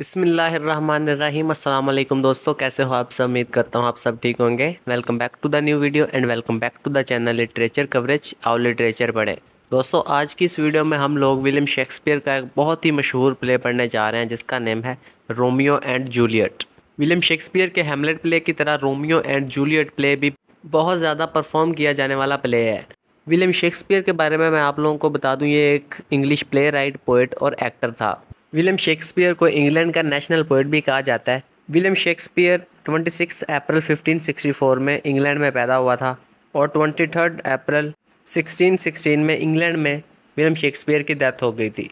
बसमीम अल्लाम दोस्तों कैसे हो आप सब उम्मीद करता हूँ आप सब ठीक होंगे welcome back to the new video and welcome back to the channel literature coverage आओ लिटरेचर पढ़े दोस्तों आज की इस वीडियो में हम लोग विलियम शेक्सपियर का एक बहुत ही मशहूर प्ले पढ़ने जा रहे हैं जिसका नेम है Romeo and Juliet William Shakespeare के हेमलेट प्ले की तरह रोमियो एंड जूलियट प्ले भी बहुत ज़्यादा परफॉर्म किया जाने वाला प्ले है विलियम शेक्सपियर के बारे में मैं आप लोगों को बता दूं ये एक इंग्लिश प्ले राइट पोइट और एक्टर था विलियम शेक्सपियर को इंग्लैंड का नेशनल पोइट भी कहा जाता है विलियम शेक्सपियर 26 अप्रैल 1564 में इंग्लैंड में पैदा हुआ था और 23 अप्रैल 1616 में इंग्लैंड में विलियम शेक्सपियर की डेथ हो गई थी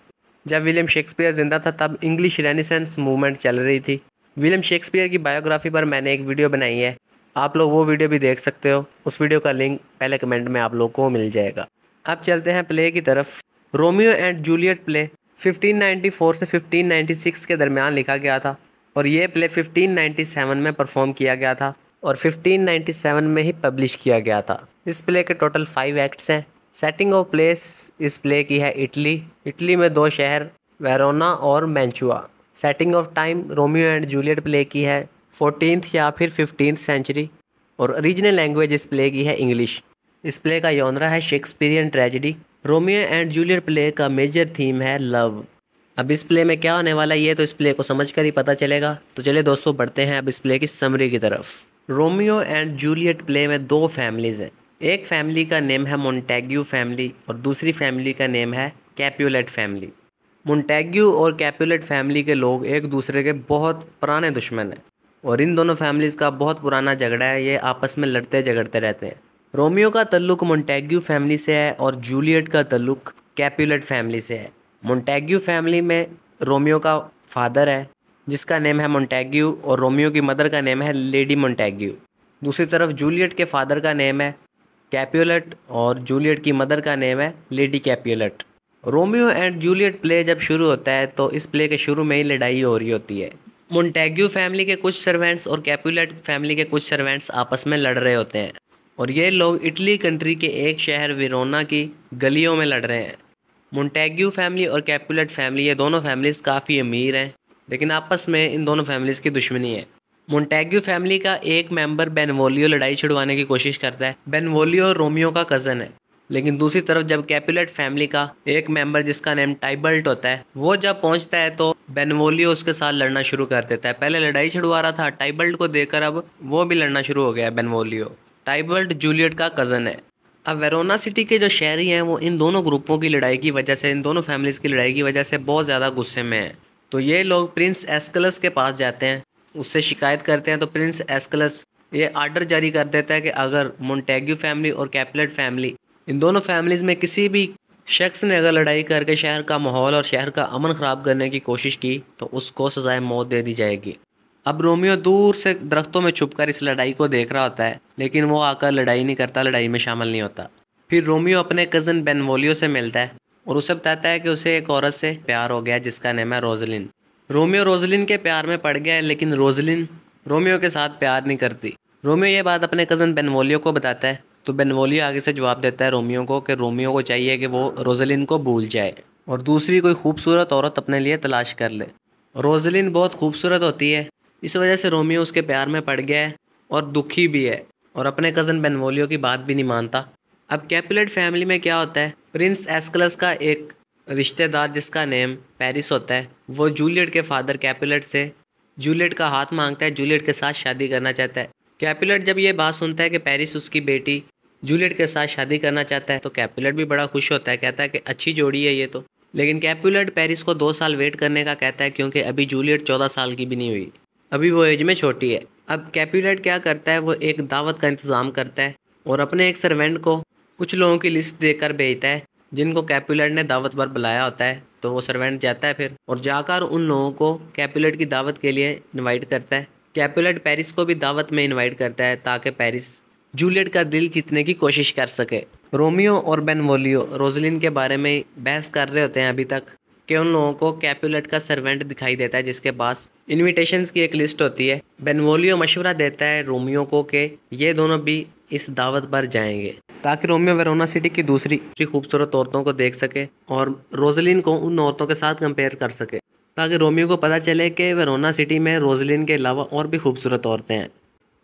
जब विलियम शेक्सपियर ज़िंदा था तब इंग्लिश रेनिसेंस मूवमेंट चल रही थी विलियम शेक्सपियर की बायोग्राफी पर मैंने एक वीडियो बनाई है आप लोग वो वीडियो भी देख सकते हो उस वीडियो का लिंक पहले कमेंट में आप लोग को मिल जाएगा अब चलते हैं प्ले की तरफ रोमियो एंड जूलियट प्ले 1594 से 1596 के दरमियान लिखा गया था और ये प्ले 1597 में परफॉर्म किया गया था और 1597 में ही पब्लिश किया गया था इस प्ले के टोटल फाइव एक्ट्स हैं सेटिंग ऑफ प्लेस इस प्ले की है इटली इटली में दो शहर वेरोना और Mantua setting of time Romeo and Juliet play की है फोर्टीन या फिर फिफ्टीन सेंचुरी और ओरिजिनल लैंग्वेज इस प्ले की है इंग्लिश इस प्ले का यौनरा है Shakespearean tragedy Romeo and Juliet play का मेजर थीम है लव अब इस प्ले में क्या होने वाला है ये तो इस प्ले को समझ कर ही पता चलेगा तो चलिए दोस्तों बढ़ते हैं अब इस प्ले की समरी की तरफ रोमियो एंड जूलियट प्ले में दो फैमिलीज़ हैं एक फैमिली का नेम है मोन्टैग्यू फैमिली और दूसरी फैमिली का नेम है कैप्यूलेट फैमिली मोन्टैग्यू और कैप्यूलेट फैमिली के लोग एक दूसरे के बहुत पुराने दुश्मन हैं और इन दोनों फैमिलीज़ का बहुत पुराना झगड़ा है ये आपस में लड़ते झगड़ते रहते हैं रोमियो का तल्लुक मोन्टेग्यू फैमिली से है और जूलियट का तल्लुक कैप्यूलेट फैमिली से है मोन्टेग्यू फैमिली में रोमियो का फादर है जिसका नेम है मोन्टेग्यू और रोमियो की मदर का नेम है लेडी मोन्टेग्यू दूसरी तरफ जूलियट के फादर का नेम है कैप्यूलेट और जूलियट की मदर का नेम है Lady Capulet Romeo and Juliet play जब शुरू होता है तो इस प्ले के शुरू में ही लड़ाई हो रही होती है मोन्टेग्यू फैमिली के कुछ सर्वेंट्स और कैप्यूलेट फैमिली के कुछ सर्वेंट्स आपस में लड़ रहे होते हैं और ये लोग इटली कंट्री के एक शहर वेरोना की गलियों में लड़ रहे हैं मोन्टेग्यू फैमिली और कैपुलेट फैमिली ये दोनों फैमिलीज़ काफ़ी अमीर हैं लेकिन आपस में इन दोनों फैमिलीज़ की दुश्मनी है मोन्टेग्यू फैमिली का एक मेंबर बेनवोलियो लड़ाई छिड़वाने की कोशिश करता है बेनवोलियो रोमियो का कज़न है लेकिन दूसरी तरफ जब कैपुलेट फैमिली का एक मेंबर जिसका नेम टाइबल्ट होता है वो जब पहुंचता है तो बेनवोलियो उसके साथ लड़ना शुरू कर देता है पहले लड़ाई छिड़वा रहा था टाइबल्ट को देकर अब वो भी लड़ना शुरू हो गया बेनवोलियो टाइबल्ट जूलियट का कज़न है अब वेरोना सिटी के जो शहरी हैं वो इन दोनों ग्रुपों की लड़ाई की वजह से इन दोनों फैमिलीज़ की लड़ाई की वजह से बहुत ज़्यादा गुस्से में हैं तो ये लोग प्रिंस एस्कलस के पास जाते हैं उससे शिकायत करते हैं तो प्रिंस एस्कलस ये आर्डर जारी कर देता है कि अगर मोन्टेग्यू फैमिली और कैपलेट फैमिली इन दोनों फैमिलीज़ में किसी भी शख्स ने अगर लड़ाई करके शहर का माहौल और शहर का अमन ख़राब करने की कोशिश की तो उसको सज़ाए मौत दे दी जाएगी अब रोमियो दूर से दरख्तों में छुपकर इस लड़ाई को देख रहा होता है लेकिन वो आकर लड़ाई नहीं करता लड़ाई में शामिल नहीं होता फिर रोमियो अपने कज़न बेनवोलियो से मिलता है और उसे बताता है कि उसे एक औरत से प्यार हो गया जिसका नाम है रोजलिन रोमियो रोजलिन के प्यार में पड़ गया है लेकिन रोजलिन रोमियो के साथ प्यार नहीं करती रोमियो ये बात अपने कज़न बेनवोलियो को बताता है तो बेनवोलियो आगे से जवाब देता है रोमियो को कि रोमियो को चाहिए कि वो रोजलिन को भूल जाए और दूसरी कोई खूबसूरत औरत अपने लिए तलाश कर ले रोजलिन बहुत खूबसूरत होती है इस वजह से रोमियो उसके प्यार में पड़ गया है और दुखी भी है और अपने कज़न बेनवोलियो की बात भी नहीं मानता अब कैपुलेट फैमिली में क्या होता है प्रिंस एस्कलस का एक रिश्तेदार जिसका नेम पेरिस होता है वो जूलियट के फादर कैपुलेट से जूलियट का हाथ मांगता है जूलियट के साथ शादी करना चाहता है कैपुलेट जब ये बात सुनता है कि पेरिस उसकी बेटी जूलियट के साथ शादी करना चाहता है तो कैपुलेट भी बड़ा खुश होता है कहता है कि अच्छी जोड़ी है ये तो लेकिन कैपुलेट पेरिस को दो साल वेट करने का कहता है क्योंकि अभी जूलियट चौदह साल की भी नहीं हुई अभी वो एज में छोटी है अब कैप्यूलेट क्या करता है वो एक दावत का इंतज़ाम करता है और अपने एक सर्वेंट को कुछ लोगों की लिस्ट देकर भेजता है जिनको कैप्यूलेट ने दावत पर बुलाया होता है तो वो सर्वेंट जाता है फिर और जाकर उन लोगों को कैप्यूलेट की दावत के लिए इन्वाइट करता है कैप्यूलेट पेरिस को भी दावत में इन्वाइट करता है ताकि पेरिस जूलियट का दिल जीतने की कोशिश कर सके रोमियो और बेनवोलियो रोजलिन के बारे में बहस कर रहे होते हैं अभी तक कि उन लोगों को कैपुलेट का सर्वेंट दिखाई देता है जिसके पास इनविटेशंस की एक लिस्ट होती है बेनवोलियो मशवरा देता है रोमियो को कि ये दोनों भी इस दावत पर जाएंगे ताकि रोमियो वेरोना सिटी की दूसरी खूबसूरत औरतों को देख सके और रोजलिन को उन औरतों के साथ कंपेयर कर सके ताकि रोमियो को पता चले कि वेरोना सिटी में रोजलिन के अलावा और भी खूबसूरत औरतें हैं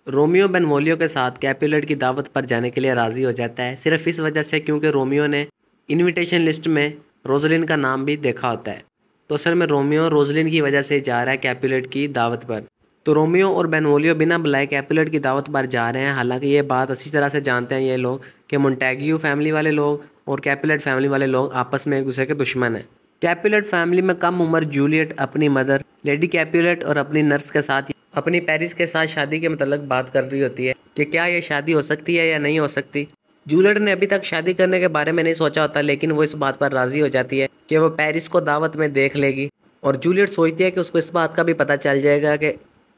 रोमियो बेनवोलियो के साथ कैपुलेट की दावत पर जाने के लिए राज़ी हो जाता है सिर्फ इस वजह से क्योंकि रोमियो ने इनविटेशन लिस्ट में रोजलिन का नाम भी देखा होता है तो असल में रोमियो रोजलिन की वजह से जा रहा है कैपुलेट की दावत पर तो रोमियो और बेनवोलियो बिना बुलाए कैपुलेट की दावत पर जा रहे हैं हालांकि ये बात अच्छी तरह से जानते हैं ये लोग कि मोन्टेग्यू फैमिली वाले लोग और कैपुलेट फैमिली वाले लोग आपस में एक दूसरे के दुश्मन हैं कैपुलेट फैमिली में कम उम्र जूलियट अपनी मदर लेडी कैपुलेट और अपनी नर्स के साथ अपनी पेरिस के साथ शादी के मतलब बात कर रही होती है कि क्या ये शादी हो सकती है या नहीं हो सकती जूलियट ने अभी तक शादी करने के बारे में नहीं सोचा होता लेकिन वो इस बात पर राज़ी हो जाती है कि वो पेरिस को दावत में देख लेगी और जूलियट सोचती है कि उसको इस बात का भी पता चल जाएगा कि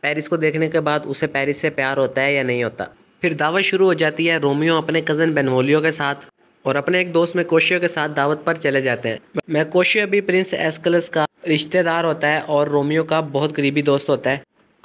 पेरिस को देखने के बाद उसे पेरिस से प्यार होता है या नहीं होता फिर दावत शुरू हो जाती है रोमियो अपने कज़न बेनवोलियो के साथ और अपने एक दोस्त कोशियो के साथ दावत पर चले जाते हैं कोशियो भी प्रिंस एस्कलस का रिश्तेदार होता है और रोमियो का बहुत करीबी दोस्त होता है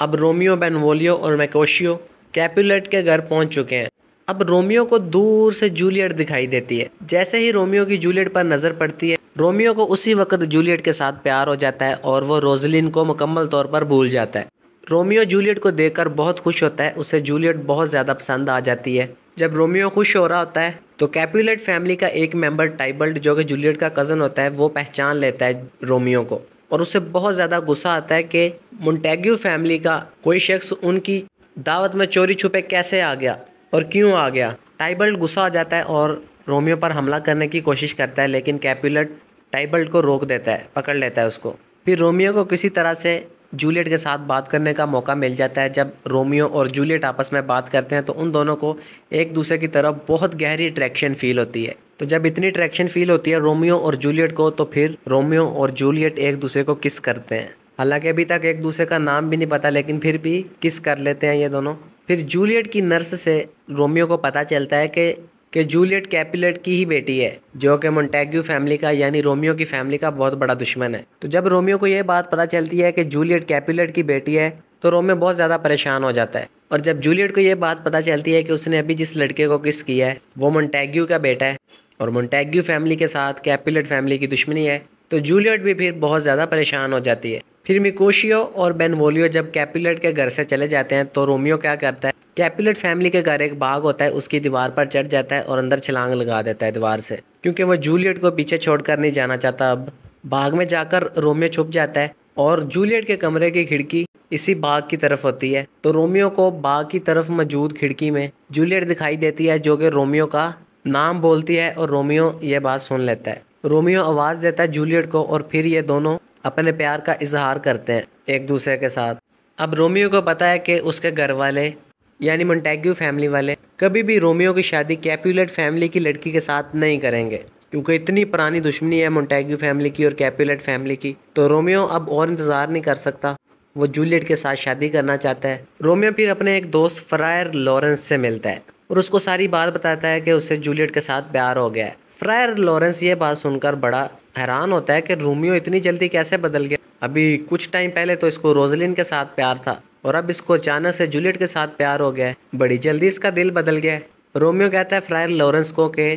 अब रोमियो बेनवोलियो और मैकोशियो कैपुलेट के घर पहुंच चुके हैं अब रोमियो को दूर से जूलियट दिखाई देती है जैसे ही रोमियो की जूलियट पर नज़र पड़ती है रोमियो को उसी वक्त जूलियट के साथ प्यार हो जाता है और वो रोजलिन को मुकम्मल तौर पर भूल जाता है रोमियो जूलियट को देखकर बहुत खुश होता है उसे जूलियट बहुत ज़्यादा पसंद आ जाती है जब रोमियो खुश हो रहा होता है तो कैप्यूलेट फैमिली का एक मेंबर टाइबल्ट जो कि जूलियट का कज़न होता है वो पहचान लेता है रोमियो को और उसे बहुत ज़्यादा गुस्सा आता है कि मुंटेग्यू फैमिली का कोई शख्स उनकी दावत में चोरी छुपे कैसे आ गया और क्यों आ गया टाइबल्ट गुस्सा आ जाता है और रोमियो पर हमला करने की कोशिश करता है लेकिन कैप्युलेट टाइबल्ट को रोक देता है पकड़ लेता है उसको फिर रोमियो को किसी तरह से जूलियट के साथ बात करने का मौका मिल जाता है जब रोमियो और जूलियट आपस में बात करते हैं तो उन दोनों को एक दूसरे की तरफ बहुत गहरी अट्रैक्शन फील होती है तो जब इतनी अट्रैक्शन फील होती है रोमियो और जूलियट को तो फिर रोमियो और जूलियट एक दूसरे को किस करते हैं हालांकि अभी तक एक दूसरे का नाम भी नहीं पता लेकिन फिर भी किस कर लेते हैं ये दोनों फिर जूलियट की नर्स से रोमियो को पता चलता है कि कि जूलियट कैपिलेट की ही बेटी है जो कि मोन्टेग्यू फैमिली का यानी रोमियो की फैमिली का बहुत बड़ा दुश्मन है तो जब रोमियो को यह बात पता चलती है कि जूलियट कैपिलेट की बेटी है तो रोमियो बहुत ज़्यादा परेशान हो जाता है और जब जूलियट को यह बात पता चलती है कि उसने अभी जिस लड़के को किस किया है वो मोन्टेग्यू का बेटा है और मोन्टेग्यू फैमिली के साथ कैपिलेट फैमिली की दुश्मनी है तो जूलियट भी फिर बहुत ज़्यादा परेशान हो जाती है फिर मिकोशियो और बेनवोलियो जब कैपुलेट के घर से चले जाते हैं तो रोमियो क्या करता है कैपुलेट फैमिली के घर एक बाघ होता है उसकी दीवार पर चढ़ जाता है और अंदर छलांग लगा देता है दीवार से क्योंकि वह जूलियट को पीछे छोड़कर नहीं जाना चाहता अब बाघ में जाकर रोमियो छुप जाता है और जूलियट के कमरे की खिड़की इसी बाघ की तरफ होती है तो रोमियो को बाघ की तरफ मौजूद खिड़की में जूलियट दिखाई देती है जो कि रोमियो का नाम बोलती है और रोमियो ये बात सुन लेता है रोमियो आवाज़ देता है जूलियट को और फिर ये दोनों अपने प्यार का इजहार करते हैं एक दूसरे के साथ अब रोमियो को पता है कि उसके घर वाले यानी मोन्टेग्यू फैमिली वाले कभी भी रोमियो की शादी कैप्यूलेट फैमिली की लड़की के साथ नहीं करेंगे क्योंकि इतनी पुरानी दुश्मनी है मोन्टेग्यू फैमिली की और कैप्यूलेट फैमिली की तो रोमियो अब और इंतज़ार नहीं कर सकता वो जूलियट के साथ शादी करना चाहता है रोमियो फिर अपने एक दोस्त फ्रायर लॉरेंस से मिलता है और उसको सारी बात बताता है कि उससे जूलियट के साथ प्यार हो गया है फ्रायर लॉरेंस ये बात सुनकर बड़ा हैरान होता है कि रोमियो इतनी जल्दी कैसे बदल गया अभी कुछ टाइम पहले तो इसको रोजलिन के साथ प्यार था और अब इसको अचानक से जूलियट के साथ प्यार हो गया है बड़ी जल्दी इसका दिल बदल गया है रोमियो कहता है फ्रायर लॉरेंस को कि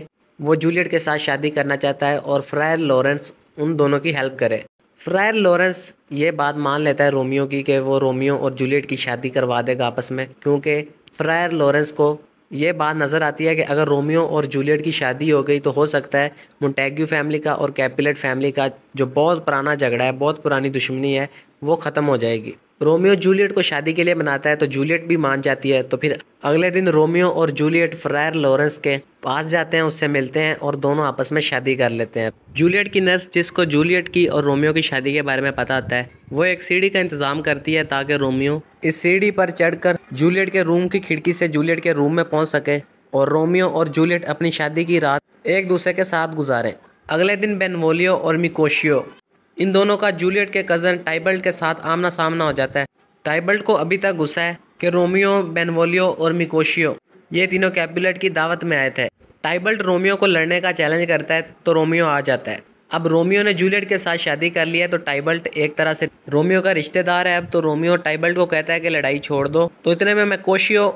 वो जूलियट के साथ शादी करना चाहता है और फ्रायर लॉरेंस उन दोनों की हेल्प करे फ्रायर लॉरेंस ये बात मान लेता है रोमियो की कि वो रोमियो और जूलियट की शादी करवा देगा आपस में क्योंकि फ्रायर लॉरेंस को ये बात नज़र आती है कि अगर रोमियो और जूलियट की शादी हो गई तो हो सकता है मोंटेग्यू फैमिली का और कैपिलेट फैमिली का जो बहुत पुराना झगड़ा है बहुत पुरानी दुश्मनी है वो ख़त्म हो जाएगी रोमियो जूलियट को शादी के लिए मनाता है तो जूलियट भी मान जाती है तो फिर अगले दिन रोमियो और जूलियट फ्रायर लॉरेंस के पास जाते हैं उससे मिलते हैं और दोनों आपस में शादी कर लेते हैं जूलियट की नर्स जिसको जूलियट की और रोमियो की शादी के बारे में पता होता है वो एक सीढ़ी का इंतज़ाम करती है ताकि रोमियो इस सीढ़ी पर चढ़कर जूलियट के रूम की खिड़की से जूलियट के रूम में पहुंच सके और रोमियो और जूलियट अपनी शादी की रात एक दूसरे के साथ गुजारें अगले दिन बेनवोलियो और मिकोशियो इन दोनों का जूलियट के कज़न टाइबल्ट के साथ आमना सामना हो जाता है टाइबल्ट को अभी तक गुस्सा है कि रोमियो बेनवोलियो और मिकोशियो ये तीनों कैपुलेट की दावत में आए थे टाइबल्ट रोमियो को लड़ने का चैलेंज करता है तो रोमियो आ जाता है अब रोमियो ने जूलियट के साथ शादी कर लिया तो टाइबल्ट एक तरह से रोमियो का रिश्तेदार है अब तो रोमियो टाइबल्ट को कहता है कि लड़ाई छोड़ दो तो इतने में मैकोशियो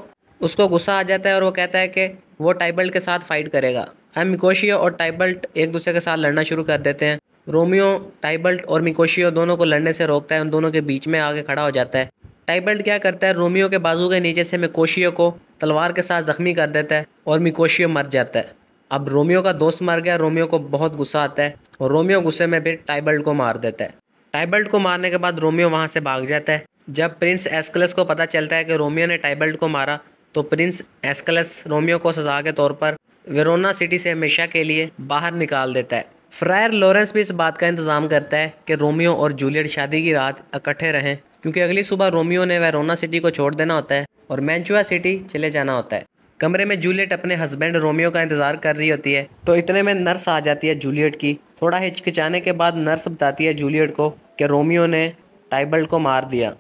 उसको गुस्सा आ जाता है और वो कहता है कि वो टाइबल्ट के साथ फ़ाइट करेगा अब मिकोशियो और टाइबल्ट एक दूसरे के साथ लड़ना शुरू कर देते हैं रोमियो टाइबल्ट और मिकोशियो दोनों को लड़ने से रोकता है उन दोनों के बीच में आगे खड़ा हो जाता है टाइबल्ट क्या करता है रोमियो के बाजू के नीचे से मिकोशियो को तलवार के साथ ज़ख्मी कर देता है और मिकोशियो मर जाता है अब रोमियो का दोस्त मर गया रोमियो को बहुत गुस्सा आता है और रोमियो गुस्से में फिर टाइबल्ट को मार देता है टाइबल्ट को मारने के बाद रोमियो वहाँ से भाग जाता है जब प्रिंस एस्कलस को पता चलता है कि रोमियो ने टाइबल्ट को मारा तो प्रिंस एस्कलस रोमियो को सजा के तौर पर वेरोना सिटी से हमेशा के लिए बाहर निकाल देता है फ्रायर लॉरेंस भी इस बात का इंतज़ाम करता है कि रोमियो और जूलियट शादी की रात इकट्ठे रहें क्योंकि अगली सुबह रोमियो ने वेरोना सिटी को छोड़ देना होता है और मैंचुआ सिटी चले जाना होता है कमरे में जूलियट अपने हस्बैंड रोमियो का इंतज़ार कर रही होती है तो इतने में नर्स आ जाती है जूलियट की थोड़ा हिचकिचाने के बाद नर्स बताती है जूलियट को कि रोमियो ने टाइबल्ट को मार दिया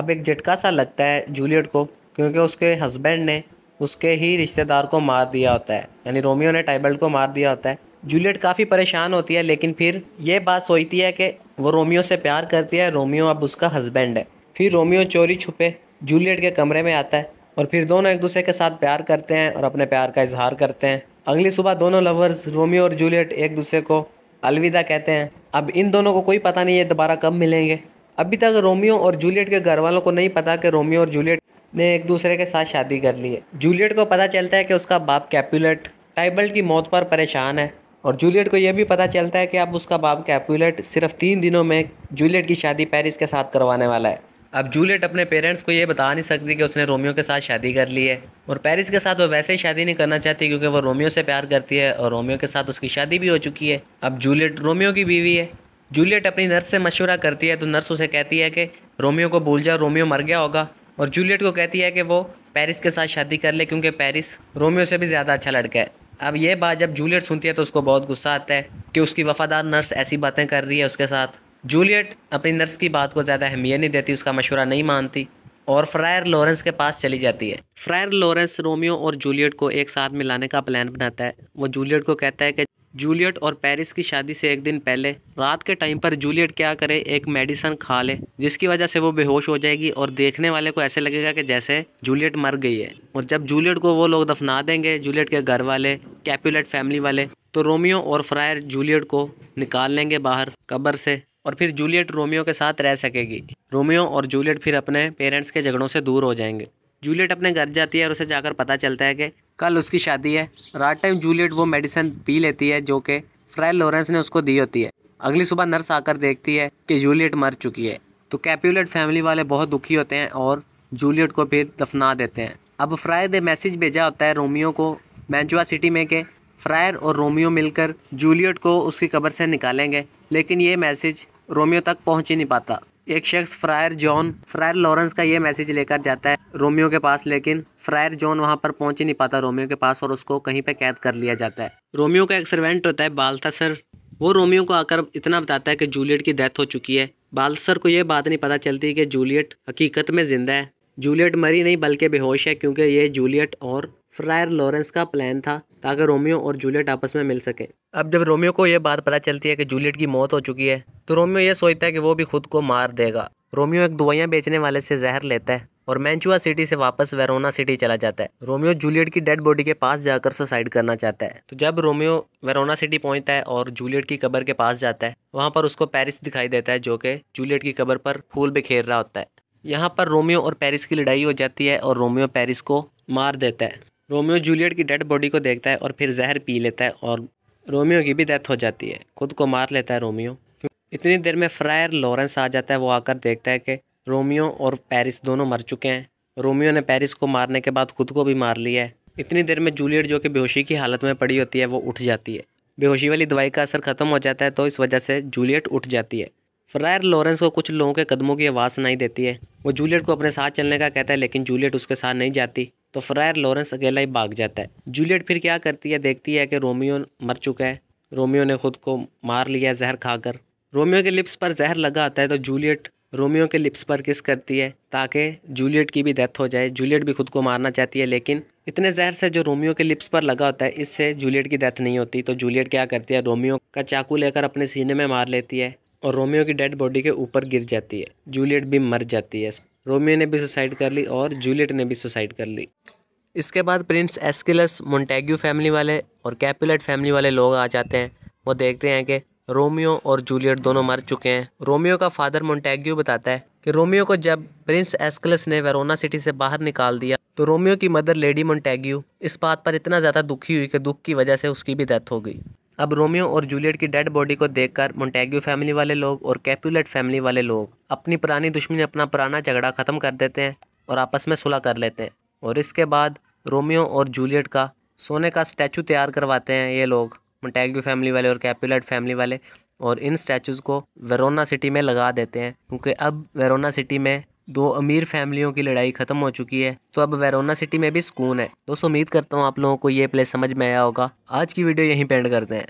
अब एक झटका सा लगता है जूलियट को क्योंकि उसके हस्बैंड ने उसके ही रिश्तेदार को मार दिया होता है यानी रोमियो ने टाइबल्ट को मार दिया होता है जूलियट काफ़ी परेशान होती है लेकिन फिर ये बात सोचती है कि वो रोमियो से प्यार करती है रोमियो अब उसका हस्बैंड है फिर रोमियो चोरी छुपे जूलियट के कमरे में आता है और फिर दोनों एक दूसरे के साथ प्यार करते हैं और अपने प्यार का इजहार करते हैं अगली सुबह दोनों लवर्स रोमियो और जूलियट एक दूसरे को अलविदा कहते हैं अब इन दोनों को कोई पता नहीं है दोबारा कब मिलेंगे अभी तक रोमियो और जूलियट के घर वालों को नहीं पता कि रोमियो और जूलियट ने एक दूसरे के साथ शादी कर ली है जूलियट को पता चलता है कि उसका बाप कैपुलेट टाइबल्ट की मौत पर परेशान है और जूलियट को यह भी पता चलता है कि अब उसका बाप कैपुलेट सिर्फ तीन दिनों में जूलियट की शादी पेरिस के साथ करवाने वाला है अब जूलियट अपने पेरेंट्स को ये बता नहीं सकती कि उसने रोमियो के साथ शादी कर ली है और पेरिस के साथ वो वैसे ही शादी नहीं करना चाहती क्योंकि वो रोमियो से प्यार करती है और रोमियो के साथ उसकी शादी भी हो चुकी है अब जूलियट रोमियो की बीवी है जूलियट अपनी नर्स से मशवरा करती है तो नर्स उसे कहती है कि रोमियो को भूल जाओ रोमियो मर गया होगा और जूलियट को कहती है कि वो पेरिस के साथ शादी कर ले क्योंकि पेरिस रोमियो से भी ज़्यादा अच्छा लड़का है अब ये बात जब जूलियट सुनती है तो उसको बहुत गुस्सा आता है कि उसकी वफादार नर्स ऐसी बातें कर रही है उसके साथ जूलियट अपनी नर्स की बात को ज़्यादा अहमियत नहीं देती उसका मशवरा नहीं मानती और फ्रायर लॉरेंस के पास चली जाती है फ्रायर लॉरेंस रोमियो और जूलियट को एक साथ मिलाने का प्लान बनाता है वो जूलियट को कहता है कि जूलियट और पेरिस की शादी से एक दिन पहले रात के टाइम पर जूलियट क्या करे एक मेडिसन खा ले जिसकी वजह से वो बेहोश हो जाएगी और देखने वाले को ऐसे लगेगा कि जैसे जूलियट मर गई है और जब जूलियट को वो लोग दफना देंगे जूलियट के घर वाले कैप्यूलेट फैमिली वाले तो रोमियो और फ्रायर जूलियट को निकाल लेंगे बाहर कब्र से और फिर जूलियट रोमियो के साथ रह सकेगी रोमियो और जूलियट फिर अपने पेरेंट्स के झगड़ों से दूर हो जाएंगे जूलियट अपने घर जाती है और उसे जाकर पता चलता है कि कल उसकी शादी है रात टाइम जूलियट वो मेडिसिन पी लेती है जो कि फ्राई लॉरेंस ने उसको दी होती है अगली सुबह नर्स आकर देखती है कि जूलियट मर चुकी है तो कैप्यूलेट फैमिली वाले बहुत दुखी होते हैं और जूलियट को फिर दफना देते हैं अब फ्रायर ने मैसेज भेजा होता है रोमियो को मैंचुआ सिटी में के फ्रायर और रोमियो मिलकर जूलियट को उसकी कब्र से निकालेंगे लेकिन ये मैसेज रोमियो तक पहुंच ही नहीं पाता एक शख्स फ्रायर जॉन फ्रायर लॉरेंस का ये मैसेज लेकर जाता है रोमियो के पास लेकिन फ्रायर जॉन वहाँ पर पहुँच ही नहीं पाता रोमियो के पास और उसको कहीं पर कैद कर लिया जाता है रोमियो का एक सर्वेंट होता है बालता सर वो रोमियो को आकर इतना बताता है कि जूलियट की डेथ हो चुकी है बालसर को यह बात नहीं पता चलती कि जूलियट हकीकत में ज़िंदा है जूलियट मरी नहीं बल्कि बेहोश है क्योंकि ये जूलियट और फ्रायर लॉरेंस का प्लान था ताकि रोमियो और जूलियट आपस में मिल सकें अब जब रोमियो को यह बात पता चलती है कि जूलियट की मौत हो चुकी है तो रोमियो ये सोचता है कि वो भी खुद को मार देगा रोमियो एक दवाइयाँ बेचने वाले से जहर लेता है और मैंचुआ सिटी से वापस वेरोना सिटी चला जाता है रोमियो जूलियट की डेड बॉडी के पास जाकर सुसाइड करना चाहता है तो जब रोमियो वेरोना सिटी पहुंचता है और जूलियट की कबर के पास जाता है वहां पर उसको पेरिस दिखाई देता है जो कि जूलियट की कबर पर फूल बिखेर रहा होता है यहाँ पर रोमियो और पेरिस की लड़ाई हो जाती है और रोमियो पेरिस को मार देता है रोमियो जूलियट की डेड बॉडी को देखता है और फिर जहर पी लेता है और रोमियो की भी डेथ हो जाती है खुद को मार लेता है रोमियो इतनी देर में फ्रायर लॉरेंस आ जाता है वो आकर देखता है कि रोमियो और पेरिस दोनों मर चुके हैं रोमियो ने पेरिस को मारने के बाद खुद को भी मार लिया है इतनी देर में जूलियट जो कि बेहोशी की हालत में पड़ी होती है वो उठ जाती है बेहोशी वाली दवाई का असर ख़त्म हो जाता है तो इस वजह से जूलियट उठ जाती है फ्रायर लॉरेंस को कुछ लोगों के कदमों की आवाज़ सुनाई देती है वो जूलियट को अपने साथ चलने का कहता है लेकिन जूलियट उसके साथ नहीं जाती तो फ्रायर लॉरेंस अकेला ही भाग जाता है जूलियट फिर क्या करती है देखती है कि रोमियो मर चुका है रोमियो ने खुद को मार लिया जहर खाकर रोमियो के लिप्स पर जहर लगा आता है तो जूलियट रोमियो के लिप्स पर किस करती है ताकि जूलियट की भी डेथ हो जाए जूलियट भी खुद को मारना चाहती है लेकिन इतने जहर से जो रोमियो के लिप्स पर लगा होता है इससे जूलियट की डेथ नहीं होती तो जूलियट क्या करती है रोमियो का चाकू लेकर अपने सीने में मार लेती है और रोमियो की डेड बॉडी के ऊपर गिर जाती है जूलियट भी मर जाती है रोमियो ने भी सुसाइड कर ली और जूलियट ने भी सुसाइड कर ली इसके बाद प्रिंस एस्किलस मोंटेग्यू फैमिली वाले और कैपुलेट फैमिली वाले लोग आ जाते हैं वो देखते हैं कि रोमियो और जूलियट दोनों मर चुके हैं रोमियो का फादर मोंटेग्यू बताता है कि रोमियो को जब प्रिंस एस्किलस ने वेरोना सिटी से बाहर निकाल दिया तो रोमियो की मदर लेडी मोंटेग्यू इस बात पर इतना ज़्यादा दुखी हुई कि दुख की वजह से उसकी भी डेथ हो गई अब रोमियो और जूलियट की डेड बॉडी को देखकर मोंटेग्यू फैमिली वाले लोग और कैप्यूलेट फैमिली वाले लोग अपनी पुरानी दुश्मनी अपना पुराना झगड़ा ख़त्म कर देते हैं और आपस में सुलह कर लेते हैं और इसके बाद रोमियो और जूलियट का सोने का स्टैचू तैयार करवाते हैं ये लोग मोंटेग्यू फैमिली वाले और कैप्यूलेट फैमिली वाले और इन स्टैचूज़ को वेरोना सिटी में लगा देते हैं क्योंकि अब वेरोना सिटी में दो अमीर फैमिलियों की लड़ाई ख़त्म हो चुकी है तो अब वेरोना सिटी में भी सुकून है दोस्तों उम्मीद करता हूँ आप लोगों को ये प्लेस समझ में आया होगा आज की वीडियो यहीं पेंड करते हैं